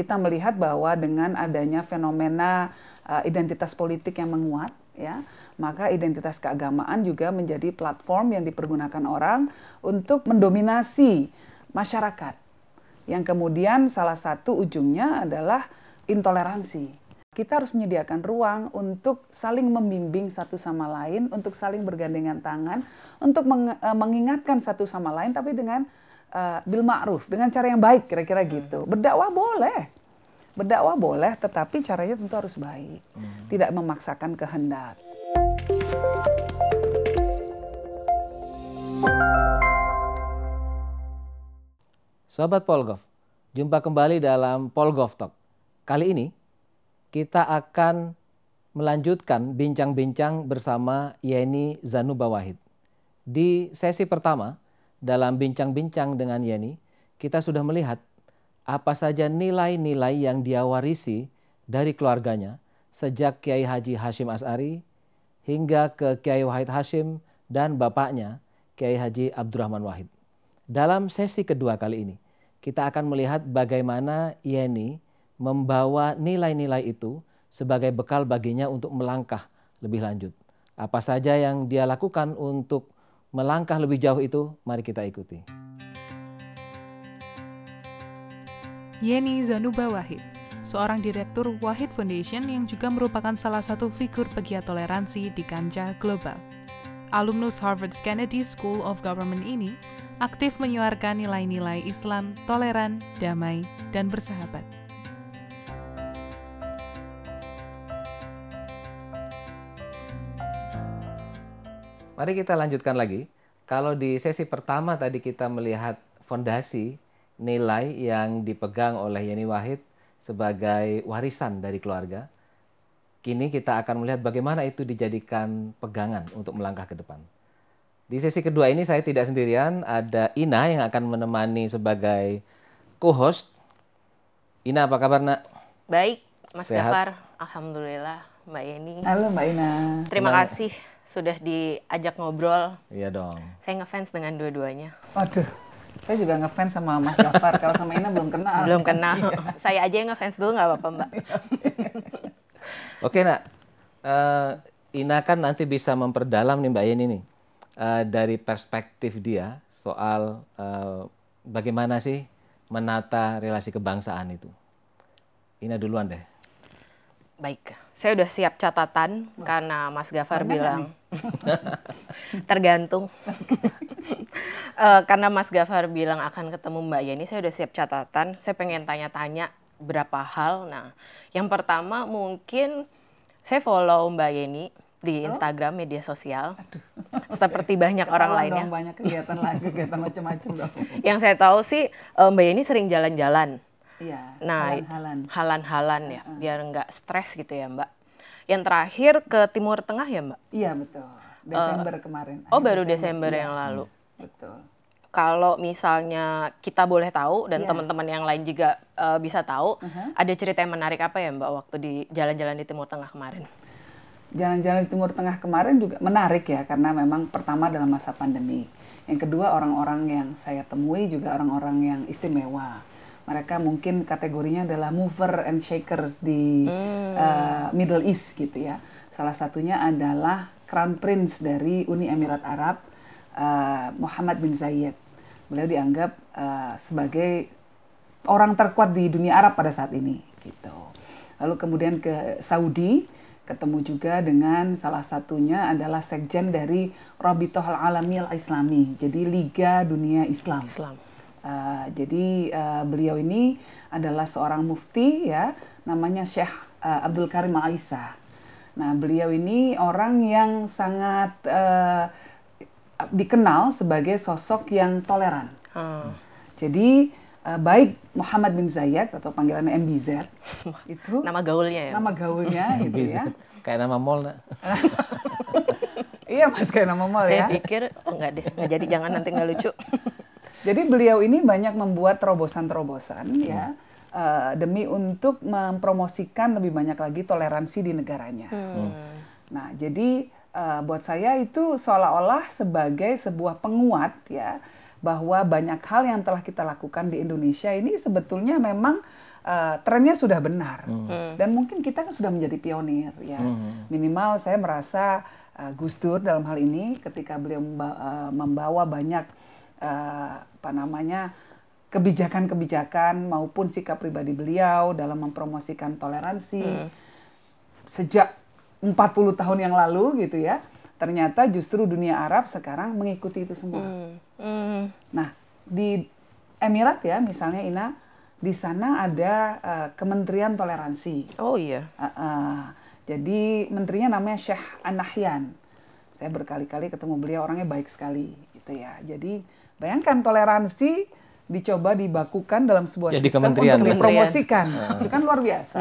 kita melihat bahwa dengan adanya fenomena uh, identitas politik yang menguat ya maka identitas keagamaan juga menjadi platform yang dipergunakan orang untuk mendominasi masyarakat yang kemudian salah satu ujungnya adalah intoleransi kita harus menyediakan ruang untuk saling membimbing satu sama lain, untuk saling bergandengan tangan, untuk eh, mengingatkan satu sama lain, tapi dengan uh, bil ma'ruf dengan cara yang baik kira-kira gitu. Hmm. Berdakwah boleh. Berdakwah boleh tetapi caranya tentu harus baik. Hmm. Tidak memaksakan kehendak. Sobat Polgov, jumpa kembali dalam Polgov Talk. Kali ini kita akan melanjutkan bincang-bincang bersama Yeni Zanuba Wahid. Di sesi pertama, dalam bincang-bincang dengan Yeni, kita sudah melihat apa saja nilai-nilai yang dia warisi dari keluarganya sejak Kiai Haji Hashim As'ari hingga ke Kiai Wahid Hashim dan bapaknya Kiai Haji Abdurrahman Wahid. Dalam sesi kedua kali ini, kita akan melihat bagaimana Yeni membawa nilai-nilai itu sebagai bekal baginya untuk melangkah lebih lanjut. Apa saja yang dia lakukan untuk melangkah lebih jauh itu, mari kita ikuti. Yeni Zanuba Wahid, seorang direktur Wahid Foundation yang juga merupakan salah satu figur pegiat toleransi di kancah global. Alumnus Harvard Kennedy School of Government ini aktif menyuarakan nilai-nilai Islam, toleran, damai, dan bersahabat. Mari kita lanjutkan lagi. Kalau di sesi pertama tadi kita melihat fondasi nilai yang dipegang oleh Yeni Wahid sebagai warisan dari keluarga. Kini kita akan melihat bagaimana itu dijadikan pegangan untuk melangkah ke depan. Di sesi kedua ini saya tidak sendirian, ada Ina yang akan menemani sebagai co-host. Ina apa kabar nak? Baik, Mas Sehat? Alhamdulillah, Mbak Yeni. Halo Mbak Ina. Terima Senang. kasih sudah diajak ngobrol. Iya dong. Saya ngefans dengan dua-duanya. Waduh. Saya juga ngefans sama Mas Jafar. Kalau sama Ina belum kenal. Belum kenal. Iya. Saya aja yang ngefans dulu nggak apa-apa Mbak. Oke Nak. Uh, Ina kan nanti bisa memperdalam nih Mbak Yeni nih. Uh, dari perspektif dia soal uh, bagaimana sih menata relasi kebangsaan itu. Ina duluan deh. Baik, saya sudah siap catatan oh. karena Mas Gafar Mana bilang tergantung. uh, karena Mas Gafar bilang akan ketemu Mbak Yeni, saya sudah siap catatan. Saya pengen tanya-tanya berapa hal. Nah, yang pertama mungkin saya follow Mbak Yeni di oh. Instagram media sosial. Aduh. Seperti banyak Ketawa orang lainnya. banyak kegiatan lagi, kegiatan macam-macam Yang saya tahu sih eh, Mbak Yeni sering jalan-jalan Iya. Nah, halan-halan ya, uh -uh. biar nggak stres gitu ya, Mbak. Yang terakhir ke Timur Tengah ya, Mbak? Iya, betul. Desember uh, kemarin. Oh, baru Desember, Desember iya. yang iya. lalu. Betul. Kalau misalnya kita boleh tahu dan teman iya. teman-teman yang lain juga uh, bisa tahu, uh -huh. ada cerita yang menarik apa ya Mbak waktu di jalan-jalan di Timur Tengah kemarin? Jalan-jalan di Timur Tengah kemarin juga menarik ya karena memang pertama dalam masa pandemi. Yang kedua orang-orang yang saya temui juga orang-orang yang istimewa mereka mungkin kategorinya adalah mover and shakers di hmm. uh, Middle East gitu ya. Salah satunya adalah Crown Prince dari Uni Emirat Arab uh, Muhammad bin Zayed. Beliau dianggap uh, sebagai orang terkuat di dunia Arab pada saat ini gitu. Lalu kemudian ke Saudi ketemu juga dengan salah satunya adalah sekjen dari Rabitoh Al Alami Al Islami, jadi Liga Dunia Islam. Islam Eh, jadi uh, beliau ini adalah seorang mufti ya, namanya Syekh uh, Abdul Karim Al Isa. Nah, beliau ini orang yang sangat uh, dikenal sebagai sosok yang toleran. Hmm. Jadi uh, baik Muhammad bin Zayed atau panggilannya MBZ itu nama gaulnya ya. Nama gaulnya gitu ya. Kayak nama mall. iya Mas kayak nama mall ya. Saya pikir oh enggak deh, enggak jadi jangan nanti nggak lucu. Jadi beliau ini banyak membuat terobosan-terobosan ya, hmm. ya uh, demi untuk mempromosikan lebih banyak lagi toleransi di negaranya. Hmm. hmm. Nah, jadi uh, buat saya itu seolah-olah sebagai sebuah penguat ya bahwa banyak hal yang telah kita lakukan di Indonesia ini sebetulnya memang uh, trennya sudah benar hmm. hmm. dan mungkin kita kan sudah menjadi pionir ya hmm. minimal saya merasa uh, Gus Dur dalam hal ini ketika beliau membawa banyak Eh, apa namanya kebijakan-kebijakan maupun sikap pribadi beliau dalam mempromosikan toleransi hmm. sejak 40 tahun yang lalu gitu ya ternyata justru dunia Arab sekarang mengikuti itu semua. Mm. Mm. Nah di Emirat ya misalnya Ina di sana ada uh, Kementerian Toleransi. Oh iya. Uh, uh, jadi menterinya namanya Syekh Anahyan. Saya berkali-kali ketemu beliau orangnya baik sekali gitu ya. Jadi Bayangkan toleransi dicoba dibakukan dalam sebuah Jadi sistem kementerian. untuk dipromosikan. Itu kan luar biasa.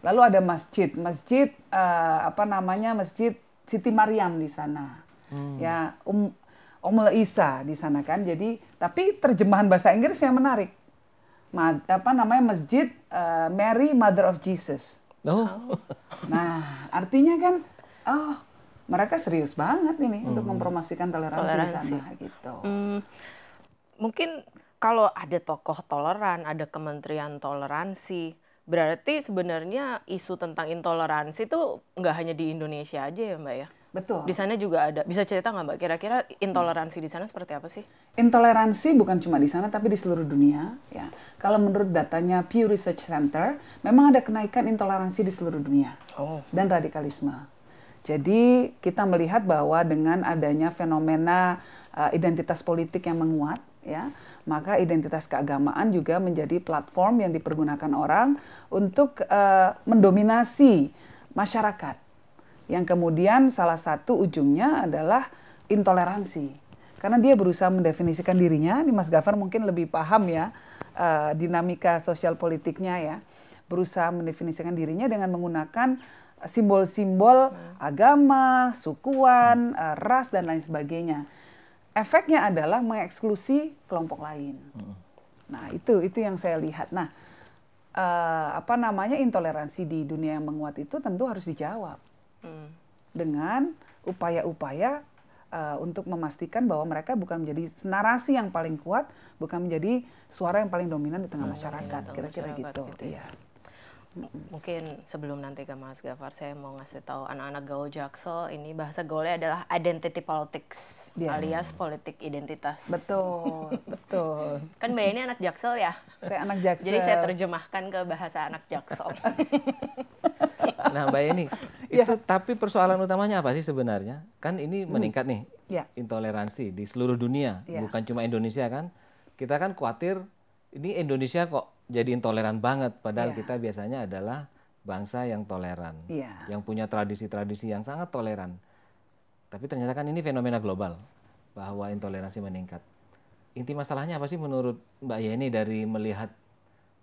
Lalu ada masjid, masjid uh, apa namanya masjid Siti Maryam di sana. Hmm. Ya, um, Umul Isa di sana kan. Jadi tapi terjemahan bahasa Inggris yang menarik. Ma, apa namanya masjid uh, Mary Mother of Jesus. Oh. Nah, artinya kan oh mereka serius banget ini hmm. untuk mempromosikan toleransi, toleransi di sana gitu. Hmm. Mungkin kalau ada tokoh toleran, ada kementerian toleransi, berarti sebenarnya isu tentang intoleransi itu nggak hanya di Indonesia aja ya Mbak ya? Betul. Di sana juga ada. Bisa cerita nggak Mbak? Kira-kira intoleransi di sana seperti apa sih? Intoleransi bukan cuma di sana tapi di seluruh dunia. Ya, kalau menurut datanya Pew Research Center, memang ada kenaikan intoleransi di seluruh dunia oh. dan radikalisme. Jadi kita melihat bahwa dengan adanya fenomena uh, identitas politik yang menguat, ya, maka identitas keagamaan juga menjadi platform yang dipergunakan orang untuk uh, mendominasi masyarakat. Yang kemudian salah satu ujungnya adalah intoleransi. Karena dia berusaha mendefinisikan dirinya, ini Mas Gafar mungkin lebih paham ya eh, dinamika sosial politiknya ya. Berusaha mendefinisikan dirinya dengan menggunakan simbol-simbol hmm. agama, sukuan, hmm. ras dan lain sebagainya. Efeknya adalah mengeksklusi kelompok lain. Hmm. Nah itu itu yang saya lihat. Nah uh, apa namanya intoleransi di dunia yang menguat itu tentu harus dijawab hmm. dengan upaya-upaya uh, untuk memastikan bahwa mereka bukan menjadi narasi yang paling kuat, bukan menjadi suara yang paling dominan di tengah hmm, masyarakat, iya, kira-kira gitu. gitu. Ya. Iya mungkin sebelum nanti ke Mas Gafar saya mau ngasih tahu anak-anak gaul Jaksel ini bahasa gaulnya adalah identity politics yes. alias politik identitas. Betul, betul. Kan Mbak ini anak Jaksel ya? Saya anak Jaksel. Jadi saya terjemahkan ke bahasa anak Jaksel. nah Mbak ini itu ya. tapi persoalan utamanya apa sih sebenarnya? Kan ini hmm. meningkat nih ya. intoleransi di seluruh dunia, ya. bukan cuma Indonesia kan? Kita kan khawatir ini Indonesia kok jadi intoleran banget padahal yeah. kita biasanya adalah bangsa yang toleran yeah. yang punya tradisi-tradisi yang sangat toleran tapi ternyata kan ini fenomena global bahwa intoleransi meningkat inti masalahnya apa sih menurut Mbak Yeni dari melihat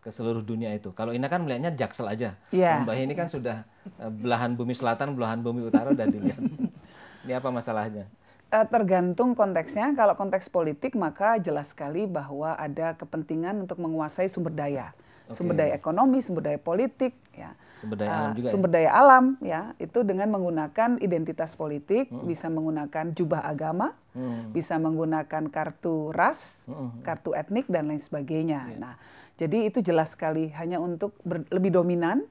ke seluruh dunia itu kalau ini kan melihatnya jaksel aja yeah. Mbak Yeni kan sudah eh, belahan bumi selatan belahan bumi utara dan dilihat ini apa masalahnya Eh, tergantung konteksnya. Kalau konteks politik maka jelas sekali bahwa ada kepentingan untuk menguasai sumber daya, okay. sumber daya ekonomi, sumber daya politik, ya. Sumber daya uh, alam juga. Ya? Sumber ya? daya alam, ya, itu dengan menggunakan identitas politik, -hmm. bisa menggunakan jubah agama, -hmm. bisa menggunakan kartu ras, -hmm. kartu etnik dan lain sebagainya. Yeah. Nah, jadi itu jelas sekali hanya untuk lebih dominan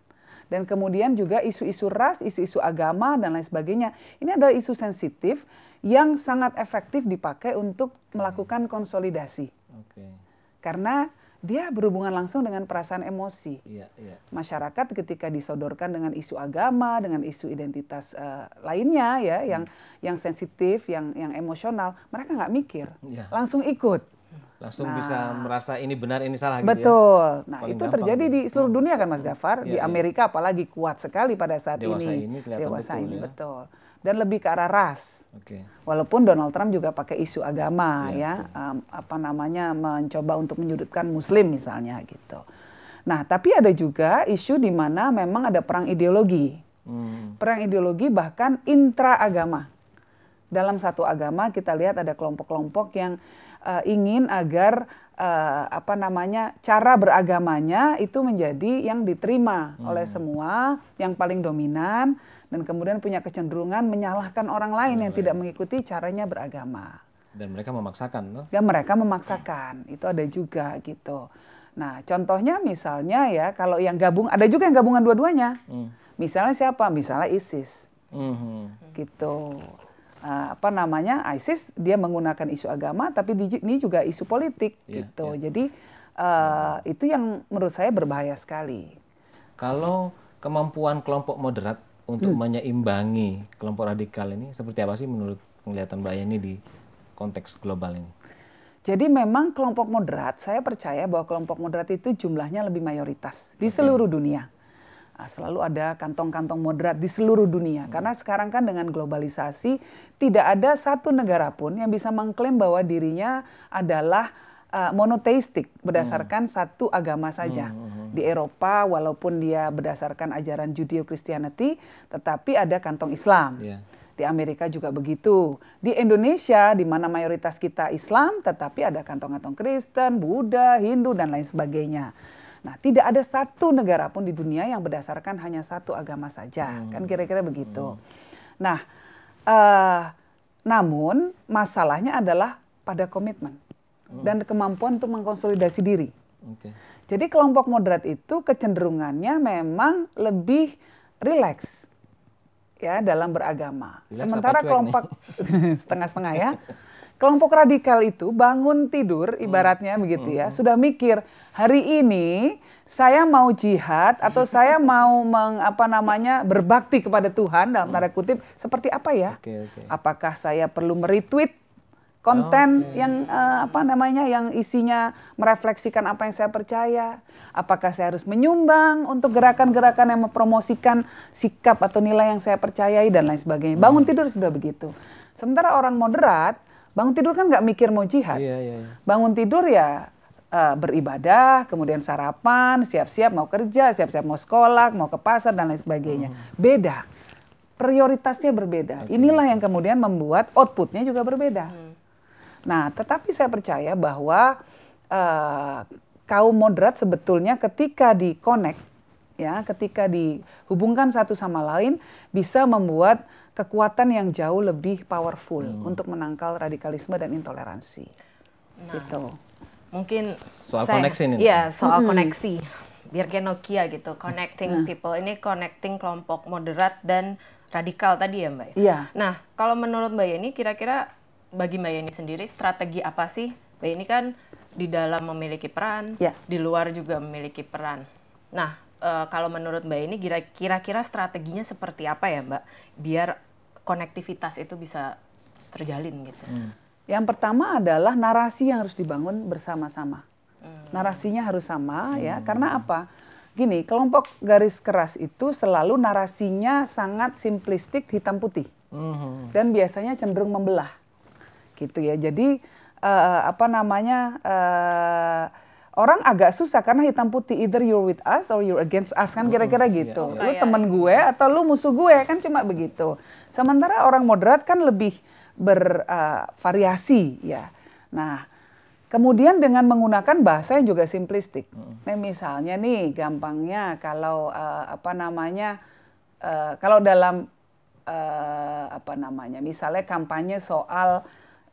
dan kemudian juga isu-isu ras, isu-isu agama dan lain sebagainya. Ini adalah isu sensitif yang sangat efektif dipakai untuk melakukan hmm. konsolidasi. Oke. Karena dia berhubungan langsung dengan perasaan emosi. Iya, iya. Masyarakat ketika disodorkan dengan isu agama, dengan isu identitas uh, lainnya ya, hmm. yang yang sensitif, yang yang emosional, mereka nggak mikir, ya. langsung ikut. Langsung nah, bisa merasa ini benar, ini salah. Betul. Gitu ya? Nah Paling itu terjadi di gitu. seluruh ya. dunia kan Mas Gafar, Ya, di iya. Amerika ya. apalagi kuat sekali pada saat dewasa ini. ini dewasa betul, ini ya? betul. Dan lebih ke arah ras Okay. Walaupun Donald Trump juga pakai isu agama yeah. ya, um, apa namanya mencoba untuk menyudutkan Muslim misalnya gitu. Nah, tapi ada juga isu di mana memang ada perang ideologi, hmm. perang ideologi bahkan intra agama. Dalam satu agama kita lihat ada kelompok-kelompok yang uh, ingin agar uh, apa namanya cara beragamanya itu menjadi yang diterima hmm. oleh semua, yang paling dominan dan kemudian punya kecenderungan menyalahkan orang lain yang tidak mengikuti caranya beragama. Dan mereka memaksakan. loh? Ya mereka memaksakan, itu ada juga gitu. Nah contohnya misalnya ya kalau yang gabung ada juga yang gabungan dua-duanya. Hmm. Misalnya siapa? Misalnya ISIS. Hmm. Gitu. Uh, apa namanya ISIS dia menggunakan isu agama tapi di, ini juga isu politik yeah, gitu. Yeah. Jadi uh, hmm. itu yang menurut saya berbahaya sekali. Kalau kemampuan kelompok moderat untuk hmm. menyeimbangi kelompok radikal ini seperti apa sih menurut penglihatan Mbak Yani di konteks global ini? Jadi memang kelompok moderat, saya percaya bahwa kelompok moderat itu jumlahnya lebih mayoritas di seluruh dunia. Nah, selalu ada kantong-kantong moderat di seluruh dunia. Hmm. Karena sekarang kan dengan globalisasi tidak ada satu negara pun yang bisa mengklaim bahwa dirinya adalah uh, monoteistik berdasarkan hmm. satu agama saja. Hmm, hmm, hmm. Di Eropa walaupun dia berdasarkan ajaran Judeo-Christianity tetapi ada kantong Islam. Yeah. Di Amerika juga begitu. Di Indonesia di mana mayoritas kita Islam tetapi ada kantong-kantong Kristen, Buddha, Hindu dan lain sebagainya. Nah, tidak ada satu negara pun di dunia yang berdasarkan hanya satu agama saja, hmm. kan kira-kira begitu. Hmm. Nah, uh, namun masalahnya adalah pada komitmen. Hmm. dan kemampuan untuk mengkonsolidasi diri. Okay. Jadi kelompok moderat itu kecenderungannya memang lebih rileks ya dalam beragama. Relax Sementara kelompok setengah-setengah ya. Kelompok radikal itu bangun tidur hmm. ibaratnya hmm. begitu ya, hmm. sudah mikir hari ini saya mau jihad atau saya mau meng, apa namanya berbakti kepada Tuhan dalam hmm. tanda kutip seperti apa ya? Okay, okay. Apakah saya perlu meretweet konten oh, okay. yang uh, apa namanya yang isinya merefleksikan apa yang saya percaya apakah saya harus menyumbang untuk gerakan-gerakan yang mempromosikan sikap atau nilai yang saya percayai dan lain sebagainya bangun hmm. tidur sudah begitu sementara orang moderat bangun tidur kan nggak mikir mau jihad yeah, yeah, yeah. bangun tidur ya uh, beribadah, kemudian sarapan, siap-siap mau kerja, siap-siap mau sekolah, mau ke pasar dan lain sebagainya. Hmm. Beda, prioritasnya berbeda. Okay. Inilah yang kemudian membuat outputnya juga berbeda. Hmm. Nah, tetapi saya percaya bahwa uh, kaum moderat sebetulnya ketika di connect ya, ketika dihubungkan satu sama lain bisa membuat kekuatan yang jauh lebih powerful hmm. untuk menangkal radikalisme dan intoleransi. Nah, gitu. Mungkin soal saya, koneksi ini. Iya, soal hmm. koneksi. Biar kayak Nokia gitu, nah. connecting hmm. people. Ini connecting kelompok moderat dan radikal tadi ya, Mbak. Ya? Iya. Nah, kalau menurut Mbak Yeni kira-kira bagi Mbak Yeni sendiri strategi apa sih? Mbak Yeni kan di dalam memiliki peran, ya. di luar juga memiliki peran. Nah, e, kalau menurut Mbak Yeni kira-kira strateginya seperti apa ya Mbak? Biar konektivitas itu bisa terjalin gitu. Hmm. Yang pertama adalah narasi yang harus dibangun bersama-sama. Hmm. Narasinya harus sama ya. hmm. ya, karena apa? Gini, kelompok garis keras itu selalu narasinya sangat simplistik hitam putih. Hmm. Dan biasanya cenderung membelah gitu ya. Jadi uh, apa namanya uh, orang agak susah karena hitam putih either you're with us or you're against us kan kira-kira iya, gitu. iya. Lu iya, temen iya. gue atau lu musuh gue kan cuma begitu. Sementara orang moderat kan lebih bervariasi eh, uh, ya. Nah, kemudian dengan menggunakan bahasa yang juga simplistik. Nah, misalnya nih gampangnya kalau uh, apa namanya uh, kalau dalam uh, apa namanya misalnya kampanye soal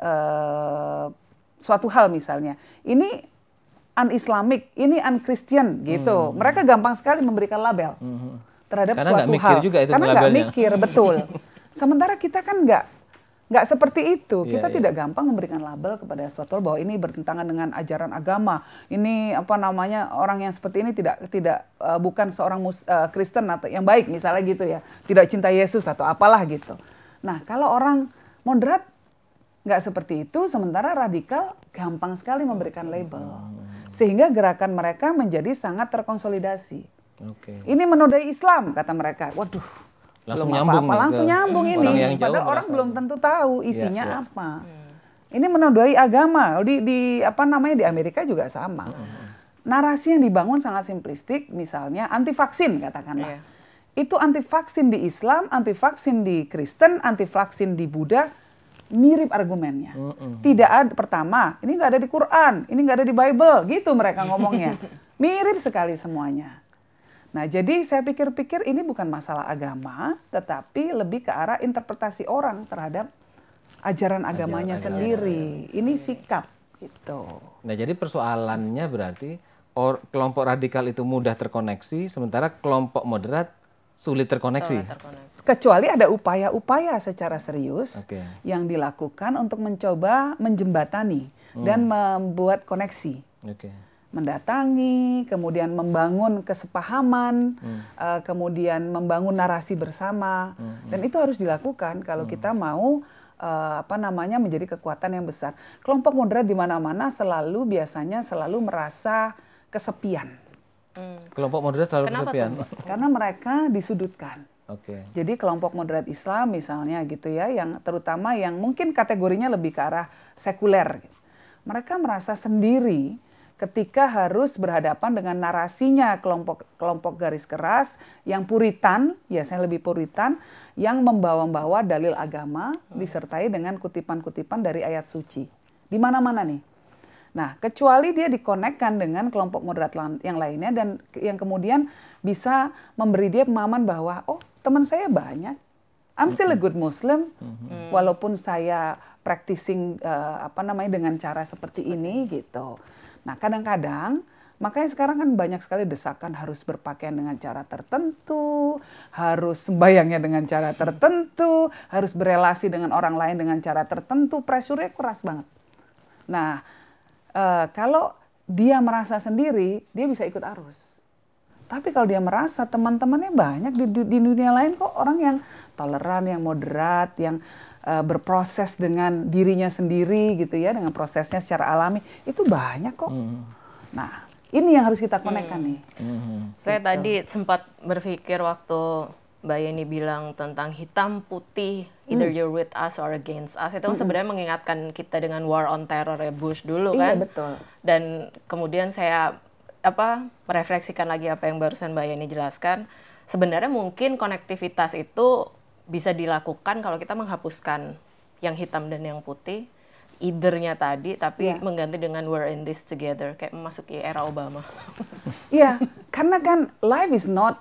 Eh, suatu hal misalnya. Ini un-Islamic, ini un-Christian gitu. Hmm. Mereka gampang sekali memberikan label hmm. terhadap Karena suatu hal. Juga itu Karena nggak mikir, betul. Sementara kita kan nggak nggak seperti itu. Iya, kita yeah, tidak gampang memberikan label kepada suatu bahwa ini bertentangan dengan ajaran agama. Ini apa namanya orang yang seperti ini tidak tidak uh, bukan seorang mus, uh, Kristen atau yang baik misalnya gitu ya. Tidak cinta Yesus atau apalah gitu. Nah kalau orang moderat nggak seperti itu, sementara radikal gampang sekali memberikan label. Sehingga gerakan mereka menjadi sangat terkonsolidasi. Okay. Ini menodai Islam, kata mereka. Waduh, langsung belum nyambung. Apa -apa. Gitu. Langsung nyambung hmm. ini. Orang Padahal orang belum tentu tahu isinya yeah, yeah. apa. Hmm. Ini menodai agama. Di, di apa namanya di Amerika juga sama. Hmm. Narasi yang dibangun sangat simplistik, misalnya anti vaksin katakanlah. Yeah. Itu anti vaksin di Islam, anti vaksin di Kristen, anti vaksin di Buddha mirip argumennya. Mm -mm. Tidak ada pertama, ini nggak ada di Quran, ini nggak ada di Bible, gitu mereka ngomongnya. mirip sekali semuanya. Nah, jadi saya pikir-pikir ini bukan masalah agama, tetapi lebih ke arah interpretasi orang terhadap ajaran agamanya ajaran sendiri. Ajaran. Ini sikap gitu. Nah, jadi persoalannya berarti or, kelompok radikal itu mudah terkoneksi, sementara kelompok moderat Sulit terkoneksi. Sulit terkoneksi. Kecuali ada upaya-upaya secara serius okay. yang dilakukan untuk mencoba menjembatani hmm. dan membuat koneksi. Okay mendatangi, kemudian membangun kesepahaman, hmm. uh, kemudian membangun narasi bersama, hmm, hmm. dan itu harus dilakukan kalau hmm. kita mau uh, apa namanya menjadi kekuatan yang besar. Kelompok moderat di mana-mana selalu biasanya selalu merasa kesepian. Hmm. Kelompok moderat selalu Kenapa kesepian. Tuh? Karena mereka disudutkan. Okay. Jadi kelompok moderat Islam misalnya gitu ya, yang terutama yang mungkin kategorinya lebih ke arah sekuler. Mereka merasa sendiri ketika harus berhadapan dengan narasinya kelompok kelompok garis keras yang puritan, ya saya lebih puritan, yang membawa-bawa dalil agama hmm. disertai dengan kutipan-kutipan dari ayat suci. Di mana-mana nih Nah, kecuali dia dikonekkan dengan kelompok moderat yang lainnya dan yang kemudian bisa memberi dia pemahaman bahwa oh, teman saya banyak. I'm still a good Muslim mm-hmm. mm. walaupun saya practicing uh, apa namanya dengan cara seperti ini gitu. Nah, kadang-kadang Makanya sekarang kan banyak sekali desakan harus berpakaian dengan cara tertentu, harus sembayangnya dengan cara tertentu, harus berelasi dengan orang lain dengan cara tertentu. Pressure-nya keras banget. Nah, Eh, kalau dia merasa sendiri, dia bisa ikut arus. Tapi kalau dia merasa teman-temannya banyak di, di, dunia lain kok orang yang toleran, yang moderat, yang uh, berproses dengan dirinya sendiri gitu ya, dengan prosesnya secara alami itu banyak kok. Hmm. Nah, ini yang harus kita konekkan hmm. nih. Hmm. Saya gitu. tadi sempat berpikir waktu Mbak Yeni bilang tentang hitam putih, either hmm. you're with us or against us. Itu kan hmm. sebenarnya mengingatkan kita dengan war on terror ya Bush dulu iya, kan. Iya betul. Dan kemudian saya apa merefleksikan lagi apa yang barusan Mbak Yeni jelaskan. Sebenarnya mungkin konektivitas itu bisa dilakukan kalau kita menghapuskan yang hitam dan yang putih eithernya tadi tapi yeah. mengganti dengan we're in this together kayak memasuki era Obama. Iya, yeah, karena kan life is not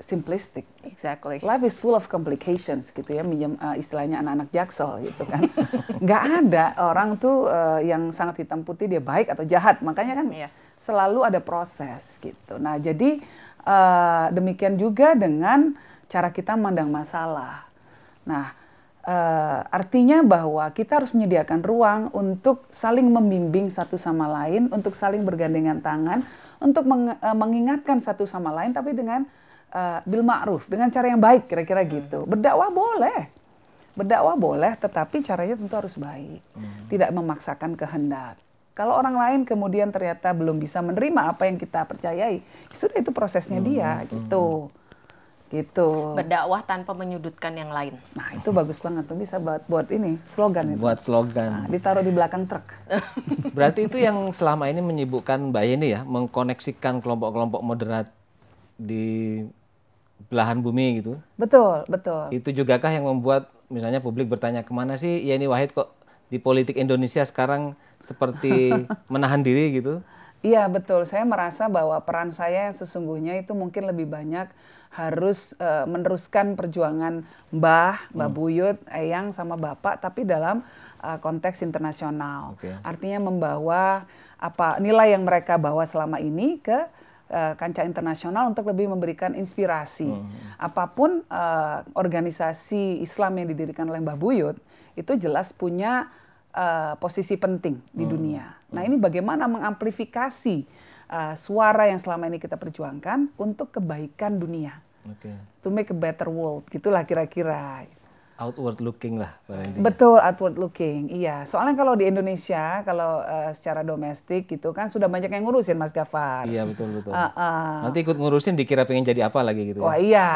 simplistic. Exactly. Life is full of complications gitu ya, minjem uh, istilahnya anak-anak jaksel gitu kan. Nggak ada orang tuh uh, yang sangat hitam putih dia baik atau jahat, makanya kan yeah. selalu ada proses gitu. Nah jadi uh, demikian juga dengan cara kita memandang masalah. Nah uh, artinya bahwa kita harus menyediakan ruang untuk saling membimbing satu sama lain, untuk saling bergandengan tangan, untuk meng mengingatkan satu sama lain, tapi dengan uh, bil ma'ruf dengan cara yang baik kira-kira gitu. Hmm. Berdakwah boleh. Berdakwah boleh tetapi caranya tentu harus baik. Hmm. Tidak memaksakan kehendak. Kalau orang lain kemudian ternyata belum bisa menerima apa yang kita percayai, sudah itu prosesnya hmm. dia hmm. gitu. Gitu. Berdakwah tanpa menyudutkan yang lain. Nah, itu bagus banget tuh bisa buat buat ini slogan itu. Buat slogan. Nah, ditaruh di belakang truk. Berarti itu yang selama ini menyibukkan Mbak Yeni ya, mengkoneksikan kelompok-kelompok moderat di belahan bumi gitu. Betul, betul. Itu juga kah yang membuat misalnya publik bertanya kemana sih Yeni ya Wahid kok di politik Indonesia sekarang seperti menahan diri gitu? Iya betul, saya merasa bahwa peran saya yang sesungguhnya itu mungkin lebih banyak harus e, meneruskan perjuangan Mbah, Mbah hmm. Buyut, Eyang sama Bapak tapi dalam e, konteks internasional. Okay. Artinya membawa apa nilai yang mereka bawa selama ini ke uh, kancah internasional untuk lebih memberikan inspirasi. Hmm. Apapun uh, organisasi Islam yang didirikan oleh Mbah Buyut itu jelas punya uh, posisi penting di hmm. dunia. Nah, hmm. ini bagaimana mengamplifikasi uh, suara yang selama ini kita perjuangkan untuk kebaikan dunia. Okay. To make a better world, gitulah kira-kira outward looking lah betul outward looking iya soalnya kalau di Indonesia kalau uh, secara domestik gitu kan sudah banyak yang ngurusin Mas Gafar iya betul betul uh, uh. nanti ikut ngurusin dikira pengen jadi apa lagi gitu ya? wah ya? iya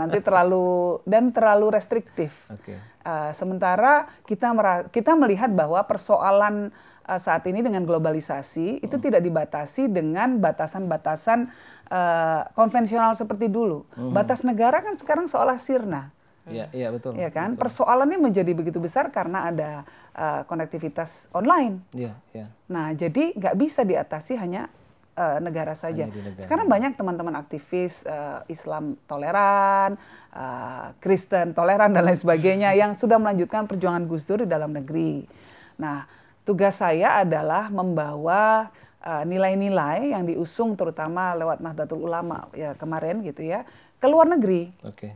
nanti terlalu dan terlalu restriktif okay. uh, eh, sementara kita kita melihat bahwa persoalan uh, saat ini dengan globalisasi oh. itu hmm. tidak dibatasi dengan batasan-batasan uh, konvensional seperti dulu. Hmm. Batas negara kan sekarang seolah sirna. Iya, iya, iya betul. Iya kan? Betul. Persoalannya menjadi begitu besar karena ada uh, konektivitas online. Iya, iya. Nah, jadi nggak bisa diatasi hanya uh, negara saja. Hanya negara. Sekarang banyak teman-teman aktivis uh, Islam toleran, uh, Kristen toleran dan lain sebagainya yang sudah melanjutkan perjuangan Gus Dur di dalam negeri. Nah, tugas saya adalah membawa nilai-nilai uh, yang diusung terutama lewat Nahdlatul Ulama ya kemarin gitu ya ke luar negeri. Oke. Okay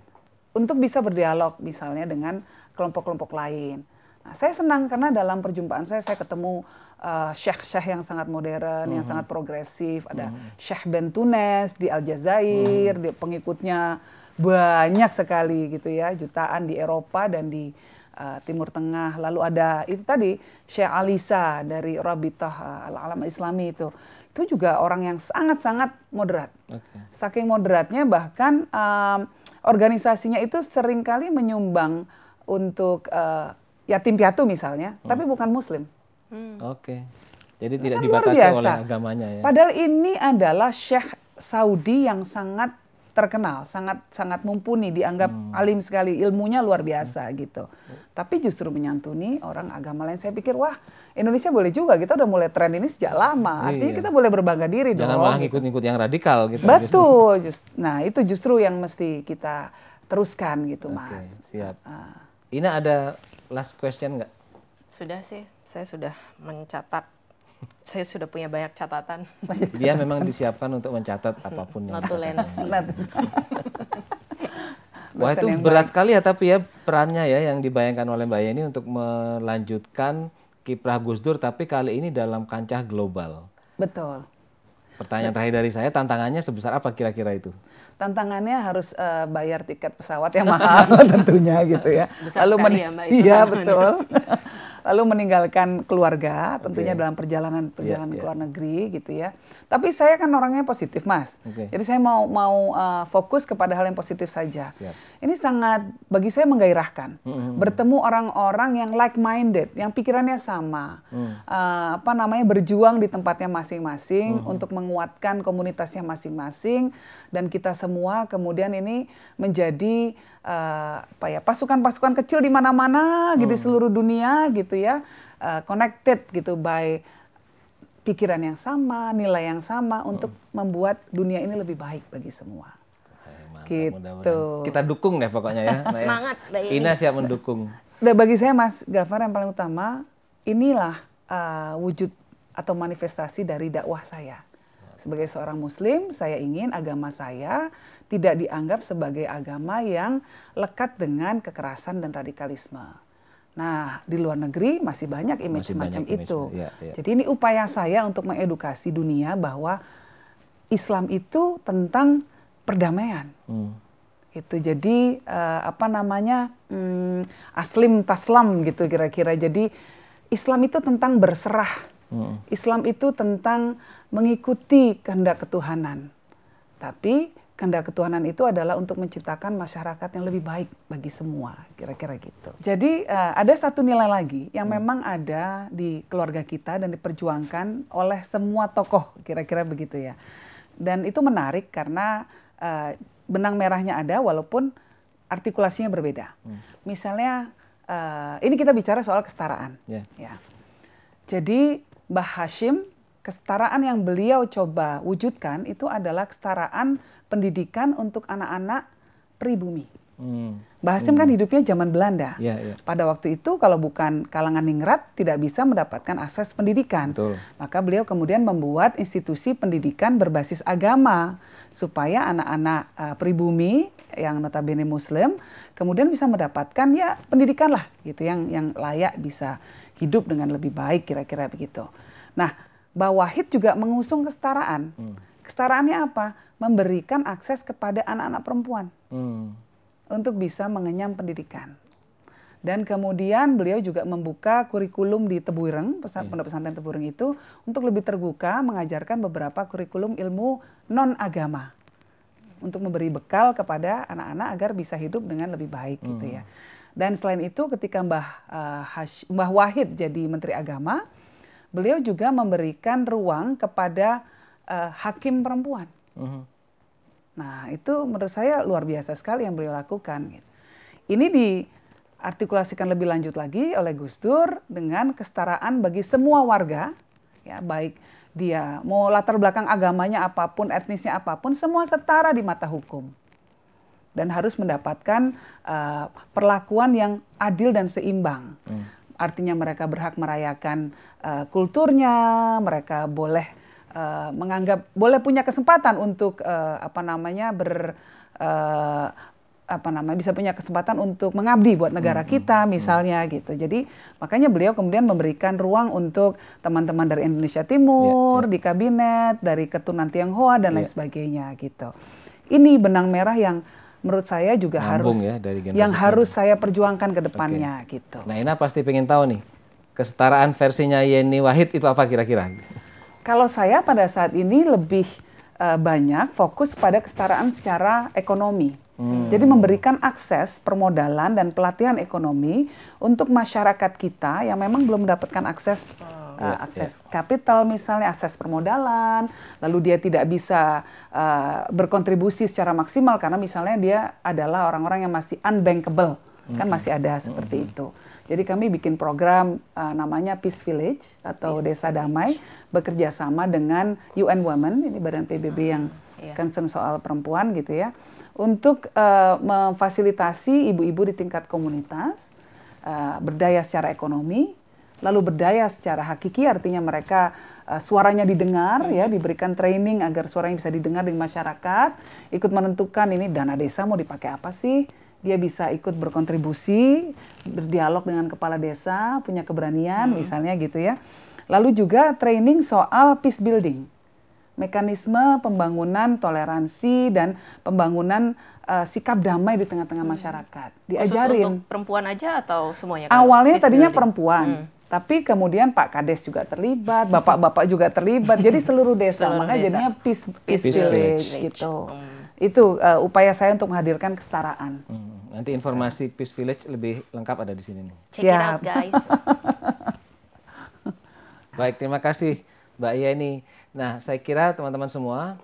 untuk bisa berdialog misalnya dengan kelompok-kelompok lain. Nah, saya senang karena dalam perjumpaan saya saya ketemu uh, eh, syekh-syekh yang sangat modern, uh-huh. yang hmm. sangat progresif. Ada uh-huh. Hmm. Syekh Ben Tunes di Aljazair, hmm. pengikutnya banyak sekali gitu ya, jutaan di Eropa dan di uh, Timur Tengah. Lalu ada itu tadi Syekh Alisa dari Rabitah uh, Al-Alam Islami itu itu juga orang yang sangat-sangat moderat. Okay. Saking moderatnya bahkan um, organisasinya itu seringkali menyumbang untuk uh, yatim piatu misalnya, hmm. tapi bukan muslim. Hmm. Oke. Okay. Jadi tidak kan dibatasi oleh agamanya ya. Padahal ini adalah syekh Saudi yang sangat terkenal, sangat sangat mumpuni, dianggap hmm. alim sekali, ilmunya luar biasa hmm. gitu. Tapi justru menyantuni orang agama lain. Saya pikir wah Indonesia boleh juga, kita udah mulai tren ini sejak lama. Iya. Artinya kita boleh berbangga diri Jangan dong. Jangan malah gitu. ngikut-ngikut yang radikal gitu. Betul, Just, nah itu justru yang mesti kita teruskan gitu okay, mas. Siap. Uh. Ina ada last question nggak? Sudah sih, saya sudah mencatat saya sudah punya banyak catatan. Dia memang disiapkan untuk mencatat apapun yang notulensi. Wah itu berat baik. sekali ya tapi ya perannya ya yang dibayangkan oleh Mbak Yeni untuk melanjutkan kiprah Gus Dur tapi kali ini dalam kancah global. Betul. Pertanyaan terakhir dari saya, tantangannya sebesar apa kira-kira itu? Tantangannya harus uh, bayar tiket pesawat yang mahal tentunya gitu ya. Besar Lalu ya Mbak, Iya betul. lalu meninggalkan keluarga tentunya okay. dalam perjalanan perjalanan yeah, ya. ke luar negeri gitu ya. Tapi saya kan orangnya positif, Mas. Okay. Jadi saya mau mau uh, fokus kepada hal yang positif saja. Siap ini sangat bagi saya menggairahkan. Hmm. Bertemu orang-orang yang like-minded, yang pikirannya sama, hmm. uh, apa namanya berjuang di tempatnya masing-masing hmm. untuk menguatkan komunitasnya masing-masing, dan kita semua kemudian ini menjadi uh, apa ya pasukan-pasukan kecil di mana-mana, gitu, hmm. gitu seluruh dunia, gitu ya, uh, connected gitu by pikiran yang sama, nilai yang sama untuk hmm. membuat dunia ini lebih baik bagi semua gitu. Mudah Kita dukung deh pokoknya ya. Semangat. Ina siap mendukung. Dan nah, bagi saya Mas Gafar yang paling utama inilah uh, wujud atau manifestasi dari dakwah saya. Sebagai seorang muslim, saya ingin agama saya tidak dianggap sebagai agama yang lekat dengan kekerasan dan radikalisme. Nah, di luar negeri masih banyak image masih semacam banyak itu. Image, ya, ya. Jadi ini upaya saya untuk mengedukasi dunia bahwa Islam itu tentang perdamaian. Hmm. Itu jadi uh, apa namanya um, aslim taslam gitu kira-kira. Jadi Islam itu tentang berserah. Hmm. Islam itu tentang mengikuti kehendak ketuhanan. Tapi kehendak ketuhanan itu adalah untuk menciptakan masyarakat yang lebih baik bagi semua, kira-kira gitu. Jadi uh, ada satu nilai lagi yang hmm. memang ada di keluarga kita dan diperjuangkan oleh semua tokoh, kira-kira begitu ya. Dan itu menarik karena uh, benang merahnya ada walaupun artikulasinya berbeda. Hmm. Misalnya uh, ini kita bicara soal kesetaraan. Yeah. Ya. Jadi Mbah Hashim kesetaraan yang beliau coba wujudkan itu adalah kesetaraan pendidikan untuk anak-anak pribumi. Hmm. Kan hmm. kan hidupnya zaman Belanda. Yeah, yeah. Pada waktu itu kalau bukan kalangan ningrat tidak bisa mendapatkan akses pendidikan. Betul. Maka beliau kemudian membuat institusi pendidikan berbasis agama supaya anak-anak uh, pribumi yang notabene muslim kemudian bisa mendapatkan ya pendidikan lah gitu yang yang layak bisa hidup dengan lebih baik kira-kira begitu. Nah, Bawahid juga mengusung kesetaraan. Hmm. Kesetaraannya apa? Memberikan akses kepada anak-anak perempuan. Hmm untuk bisa mengenyam pendidikan. Dan kemudian beliau juga membuka kurikulum di Tebuireng, pesan, iya. pondok pesantren Tebuireng itu untuk lebih terbuka mengajarkan beberapa kurikulum ilmu non agama untuk memberi bekal kepada anak-anak agar bisa hidup dengan lebih baik hmm. gitu ya. Hmm. Dan selain itu ketika Mbah uh, Hash, Mbah Wahid jadi Menteri Agama, beliau juga memberikan ruang kepada uh, hakim perempuan. Hmm Nah itu menurut saya luar biasa sekali yang beliau lakukan. Gitu. Ini diartikulasikan lebih lanjut lagi oleh Gus Dur dengan kesetaraan bagi semua warga, ya baik dia mau latar belakang agamanya apapun, etnisnya apapun, semua setara di mata hukum dan harus mendapatkan uh, perlakuan yang adil dan seimbang. Hmm. Artinya mereka berhak merayakan uh, kulturnya, mereka boleh uh, menganggap boleh punya kesempatan untuk uh, apa namanya ber uh, apa namanya bisa punya kesempatan untuk mengabdi buat negara hmm, kita hmm, hmm. misalnya hmm. gitu. Jadi makanya beliau kemudian memberikan ruang untuk teman-teman dari Indonesia Timur yeah, yeah. di kabinet, dari keturunan Tionghoa dan yeah. lain ya. sebagainya gitu. Ini benang merah yang menurut saya juga Nambung harus ya, dari yang harus saya perjuangkan ke depannya okay. gitu. Nah, Ina pasti pengen tahu nih kesetaraan versinya Yeni Wahid itu apa kira-kira? Kalau saya pada saat ini lebih uh, banyak fokus pada kesetaraan secara ekonomi. Hmm. Jadi memberikan akses permodalan dan pelatihan ekonomi untuk masyarakat kita yang memang belum mendapatkan akses uh, yeah, eh, iya, akses yeah. kapital misalnya akses permodalan, lalu dia tidak bisa uh, berkontribusi secara maksimal karena misalnya dia adalah orang-orang yang masih unbankable, kan hmm. kan masih ada seperti hmm. itu. Jadi kami bikin program uh, namanya Peace Village atau Peace Desa Damai Village. bekerja sama dengan UN Women, ini badan PBB yang yeah. concern soal perempuan gitu ya, untuk uh, memfasilitasi ibu-ibu di tingkat komunitas uh, berdaya secara ekonomi, lalu berdaya secara hakiki artinya mereka uh, suaranya didengar iya. ya diberikan training agar suaranya bisa didengar di masyarakat ikut menentukan ini dana desa mau dipakai apa sih dia bisa ikut berkontribusi, berdialog dengan kepala desa, punya keberanian hmm. misalnya gitu ya. Lalu juga training soal peace building. Mekanisme pembangunan toleransi dan pembangunan uh, sikap damai di tengah-tengah hmm. masyarakat. Diajarin. Khusus untuk perempuan aja atau semuanya? Awalnya tadinya building? perempuan. Hmm. Tapi kemudian Pak Kades juga terlibat, bapak-bapak juga terlibat, jadi seluruh desa, seluruh makanya desa. jadinya peace, peace, peace village, village gitu. Hmm. Itu uh, upaya saya untuk menghadirkan kesetaraan. Hmm. Nanti informasi Peace Village lebih lengkap ada di sini nih. Check it out guys. Baik, terima kasih Mbak Yeni. Nah, saya kira teman-teman semua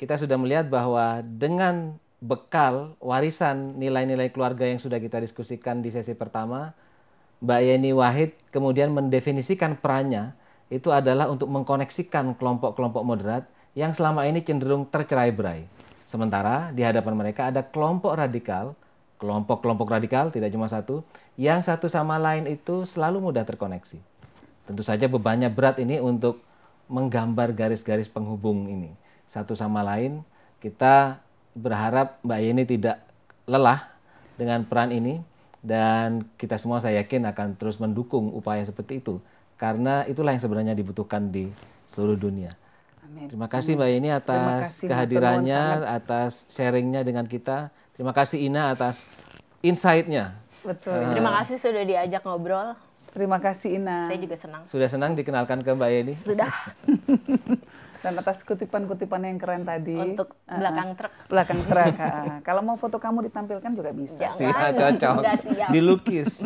kita sudah melihat bahwa dengan bekal warisan nilai-nilai keluarga yang sudah kita diskusikan di sesi pertama, Mbak Yeni Wahid kemudian mendefinisikan perannya itu adalah untuk mengkoneksikan kelompok-kelompok moderat yang selama ini cenderung tercerai-berai. Sementara di hadapan mereka ada kelompok radikal kelompok-kelompok radikal, tidak cuma satu, yang satu sama lain itu selalu mudah terkoneksi. Tentu saja bebannya berat ini untuk menggambar garis-garis penghubung ini. Satu sama lain, kita berharap Mbak Yeni tidak lelah dengan peran ini dan kita semua saya yakin akan terus mendukung upaya seperti itu karena itulah yang sebenarnya dibutuhkan di seluruh dunia. Amin. Terima kasih Amin. Mbak Yeni atas kasih, kehadirannya, atas sharingnya dengan kita. Terima kasih Ina atas insight-nya. Betul. Uh. Terima kasih sudah diajak ngobrol. Terima kasih Ina. Saya juga senang. Sudah senang dikenalkan ke Mbak Yeni? Sudah. Dan atas kutipan-kutipan yang keren tadi. Untuk ah, belakang uh, truk. Belakang truk. uh. Kalau mau foto kamu ditampilkan juga bisa. Jangan. Siap, cocok. Dilukis.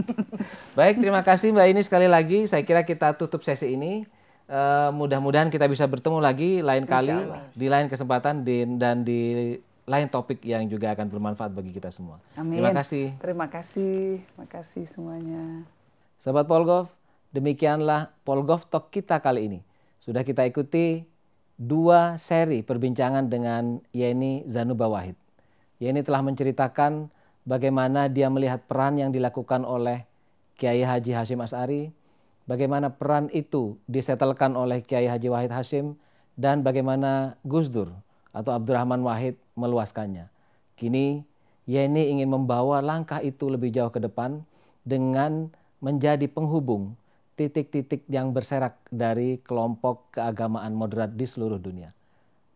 Baik, terima kasih Mbak Ini sekali lagi. Saya kira kita tutup sesi ini. Eh, mudah-mudahan kita bisa bertemu lagi lain kali di lain kesempatan di, dan di lain topik yang juga akan bermanfaat bagi kita semua. Amin. Terima kasih. Terima kasih. Terima kasih semuanya. Sahabat Polgov, demikianlah Polgov Talk kita kali ini. Sudah kita ikuti dua seri perbincangan dengan Yeni Zanuba Wahid. Yeni telah menceritakan bagaimana dia melihat peran yang dilakukan oleh Kiai Haji Hashim As'ari, bagaimana peran itu disetelkan oleh Kiai Haji Wahid Hashim dan bagaimana Gus Dur atau Abdurrahman Wahid meluaskannya. Kini Yeni ingin membawa langkah itu lebih jauh ke depan dengan menjadi penghubung titik-titik yang berserak dari kelompok keagamaan moderat di seluruh dunia.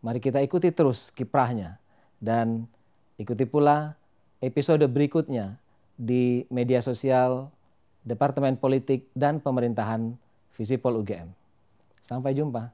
Mari kita ikuti terus kiprahnya dan ikuti pula episode berikutnya di media sosial Departemen Politik dan Pemerintahan Visipol UGM. Sampai jumpa.